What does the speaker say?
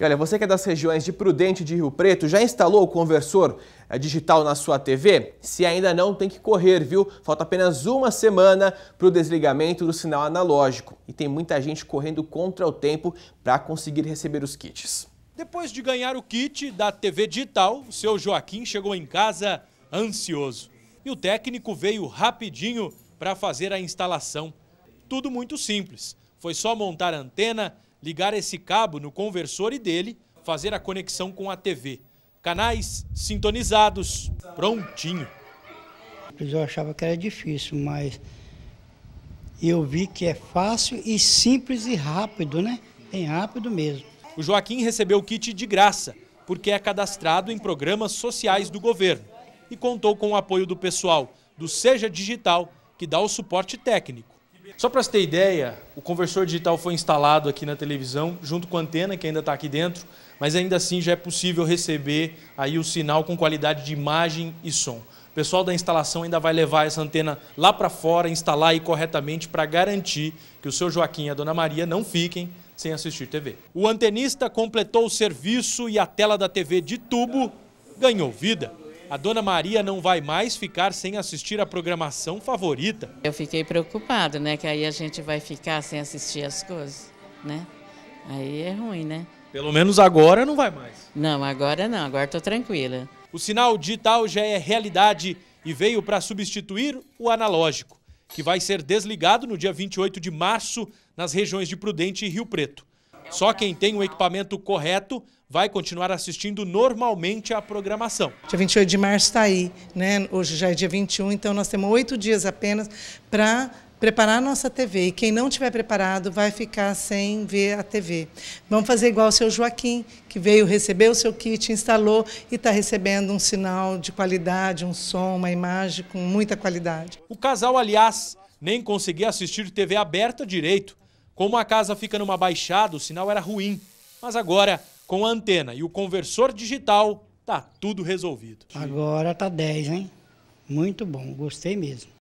E olha, você que é das regiões de Prudente de Rio Preto, já instalou o conversor eh, digital na sua TV? Se ainda não, tem que correr, viu? Falta apenas uma semana para o desligamento do sinal analógico. E tem muita gente correndo contra o tempo para conseguir receber os kits. Depois de ganhar o kit da TV digital, o seu Joaquim chegou em casa ansioso. E o técnico veio rapidinho para fazer a instalação. Tudo muito simples. Foi só montar a antena, ligar esse cabo no conversor e dele fazer a conexão com a TV. Canais sintonizados, prontinho. Eu achava que era difícil, mas eu vi que é fácil e simples e rápido, né? Bem rápido mesmo. O Joaquim recebeu o kit de graça, porque é cadastrado em programas sociais do governo e contou com o apoio do pessoal do Seja Digital, que dá o suporte técnico. Só para você ter ideia, o conversor digital foi instalado aqui na televisão, junto com a antena que ainda está aqui dentro, mas ainda assim já é possível receber aí o sinal com qualidade de imagem e som. O pessoal da instalação ainda vai levar essa antena lá para fora, instalar aí corretamente para garantir que o seu Joaquim e a Dona Maria não fiquem sem assistir TV. O antenista completou o serviço e a tela da TV de tubo ganhou vida a dona Maria não vai mais ficar sem assistir a programação favorita. Eu fiquei preocupado, né? Que aí a gente vai ficar sem assistir as coisas, né? Aí é ruim, né? Pelo menos agora não vai mais. Não, agora não, agora estou tranquila. O sinal digital já é realidade e veio para substituir o analógico, que vai ser desligado no dia 28 de março nas regiões de Prudente e Rio Preto. É Só quem tem o equipamento correto vai continuar assistindo normalmente a programação. Dia 28 de março está aí, né? Hoje já é dia 21, então nós temos oito dias apenas para preparar a nossa TV. E quem não tiver preparado vai ficar sem ver a TV. Vamos fazer igual o seu Joaquim, que veio receber o seu kit, instalou e está recebendo um sinal de qualidade, um som, uma imagem com muita qualidade. O casal, aliás, nem conseguia assistir TV aberta direito. Como a casa fica numa baixada, o sinal era ruim, mas agora, com a antena e o conversor digital, tá tudo resolvido. Agora tá 10, hein? Muito bom, gostei mesmo.